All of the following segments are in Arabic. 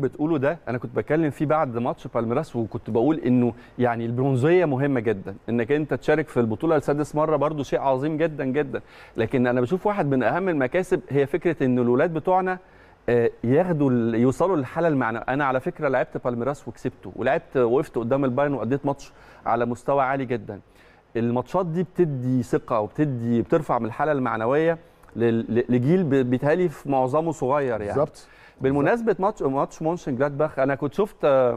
بتقوله ده انا كنت بتكلم فيه بعد ماتش بالميراس وكنت بقول انه يعني البرونزيه مهمه جدا انك انت تشارك في البطوله لسادس مره برضو شيء عظيم جدا جدا لكن انا بشوف واحد من اهم المكاسب هي فكره ان الولاد بتوعنا آه، ياخدوا يوصلوا للحاله المعنويه انا على فكره لعبت بالميراس وكسبته ولعبت وقفت قدام البايرن واديت ماتش على مستوى عالي جدا الماتشات دي بتدي ثقه وبتدي بترفع من الحاله المعنويه لجيل بيتهيألي في معظمه صغير يعني بالظبط بالمناسبه ماتش ماتش مونشن جلادباخ انا كنت شفت آه،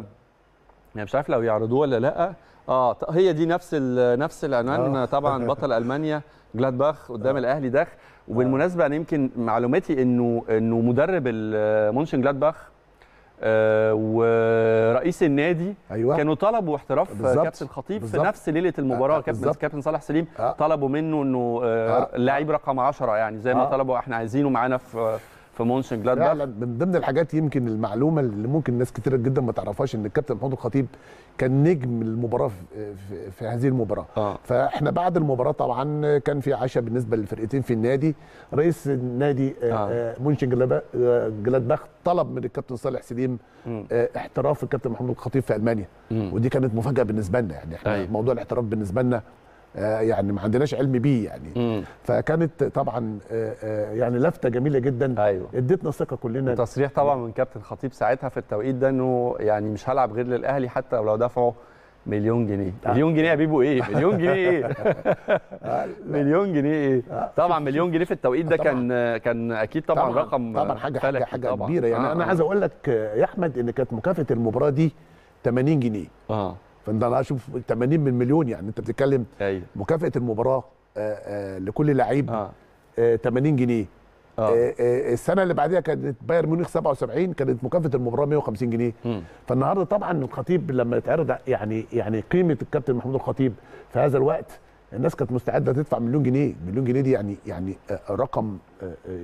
يعني مش عارف لو يعرضوه ولا لا اه هي دي نفس نفس العنوان آه. طبعا بطل المانيا جلادباخ قدام آه. الاهلي ده آه. وبالمناسبه انا يمكن معلوماتي انه انه مدرب مونشن جلادباخ آه ورئيس النادي أيوة. كانوا طلبوا احتراف كابتن خطيب بالزبط. في نفس ليله المباراه آه، كابتن كابتن صالح سليم آه. طلبوا منه انه آه. آه. لعيب رقم 10 يعني زي ما آه. طلبوا احنا عايزينه معانا في في مونشن جلادباخ فعلا من ضمن الحاجات يمكن المعلومه اللي ممكن ناس كتير جدا ما تعرفهاش ان الكابتن محمود الخطيب كان نجم المباراه في, في هذه المباراه آه. فاحنا بعد المباراه طبعا كان في عشاء بالنسبه للفرقتين في النادي رئيس النادي آه. آه. آه، مونشن آه، جلادباخ طلب من الكابتن صالح سليم احتراف الكابتن محمود الخطيب في المانيا م. ودي كانت مفاجاه بالنسبه لنا يعني احنا أي. طيب. موضوع الاحتراف بالنسبه لنا آه، يعني ما عندناش علم بيه يعني مم. فكانت طبعا آه، آه، يعني لفته جميله جدا أيوة. ادتنا ثقه كلنا تصريح طبعا من كابتن خطيب ساعتها في التوقيت ده انه يعني مش هلعب غير للاهلي حتى لو دفعوا مليون جنيه مليون جنيه يا بيبو ايه مليون جنيه ايه مليون جنيه ايه طبعا مليون جنيه في التوقيت ده كان كان اكيد طبعا, طبعًا رقم طبعا حاجه حاجه, حاجة طبعًا. كبيره يعني آه انا عايز اقول لك يا احمد ان كانت مكافاه المباراه دي 80 جنيه اه فانت انا اشوف 80 من مليون يعني انت بتتكلم أيوة. مكافاه المباراه آآ آه، آآ آه، لكل لعيب آه. 80 آه، جنيه آه. السنه اللي بعديها كانت بايرن ميونخ 77 كانت مكافاه المباراه 150 جنيه م. فالنهارده طبعا الخطيب لما يتعرض يعني يعني قيمه الكابتن محمود الخطيب في هذا الوقت الناس كانت مستعده تدفع مليون جنيه مليون جنيه دي يعني يعني رقم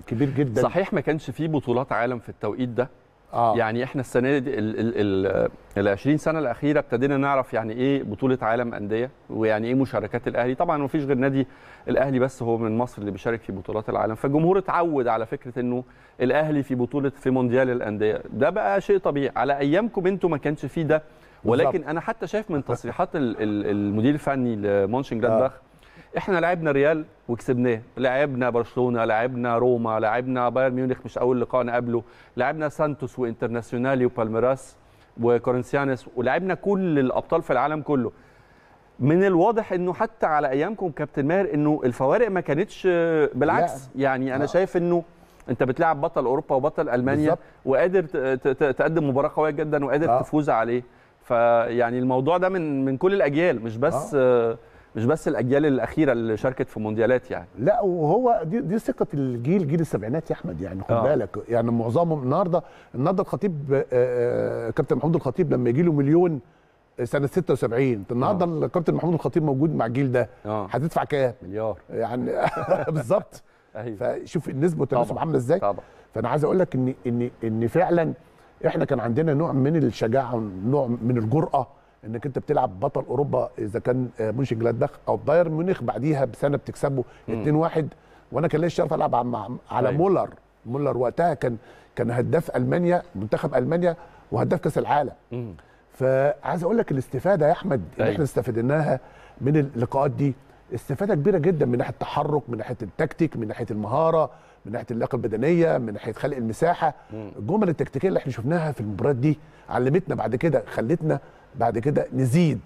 كبير جدا صحيح ما كانش فيه بطولات عالم في التوقيت ده آه. يعني احنا السنه دي ال ال ال, 20 سنه الاخيره ابتدينا نعرف يعني ايه بطوله عالم انديه ويعني ايه مشاركات الاهلي طبعا ما فيش غير نادي الاهلي بس هو من مصر اللي بيشارك في بطولات العالم فالجمهور اتعود على فكره انه الاهلي في بطوله في مونديال الانديه ده بقى شيء طبيعي على ايامكم انتوا ما كانش فيه ده ولكن بالزبط. انا حتى شايف من تصريحات المدير الفني لمونشن جلادباخ آه. احنا لعبنا ريال وكسبناه لعبنا برشلونه لعبنا روما لعبنا بايرن ميونخ مش اول لقاء قبله لعبنا سانتوس وانترناسيونالي وبالميراس وكورنسيانس ولعبنا كل الابطال في العالم كله من الواضح انه حتى على ايامكم كابتن ماهر انه الفوارق ما كانتش آه، بالعكس لا. يعني انا لا. آه. شايف انه انت بتلعب بطل اوروبا وبطل المانيا بالزبط. وقادر تقدم مباراه قويه جدا وقادر آه. تفوز عليه فيعني الموضوع ده من من كل الاجيال مش بس آه. مش بس الاجيال الاخيره اللي شاركت في مونديالات يعني لا وهو دي دي ثقه الجيل جيل السبعينات يا احمد يعني خد آه. بالك يعني معظمهم النهارده النهارده الخطيب آه، آه، كابتن محمود الخطيب لما يجي له مليون سنه 76 النهارده الكابتن محمود الخطيب موجود مع الجيل ده هتدفع كام مليار يعني بالظبط أيوة. فشوف النسبه والتناسب عامله ازاي طبعا فانا عايز اقول لك ان ان ان فعلا احنا كان عندنا نوع من الشجاعه ونوع من الجراه انك انت بتلعب بطل اوروبا اذا كان آه، مونشن جلادباخ او بايرن ميونخ بعديها بسنه بتكسبه 2-1 وانا كان ليا الشرف العب على على طيب. مولر مولر وقتها كان كان هداف المانيا منتخب المانيا وهداف كاس العالم فعايز اقول لك الاستفاده يا احمد اللي طيب. احنا استفدناها من اللقاءات دي استفاده كبيره جدا من ناحيه التحرك من ناحيه التكتيك من ناحيه المهاره من ناحيه اللياقه البدنيه من ناحيه خلق المساحه الجمل التكتيكيه اللي احنا شفناها في المباريات دي علمتنا بعد كده خلتنا بعد كده نزيد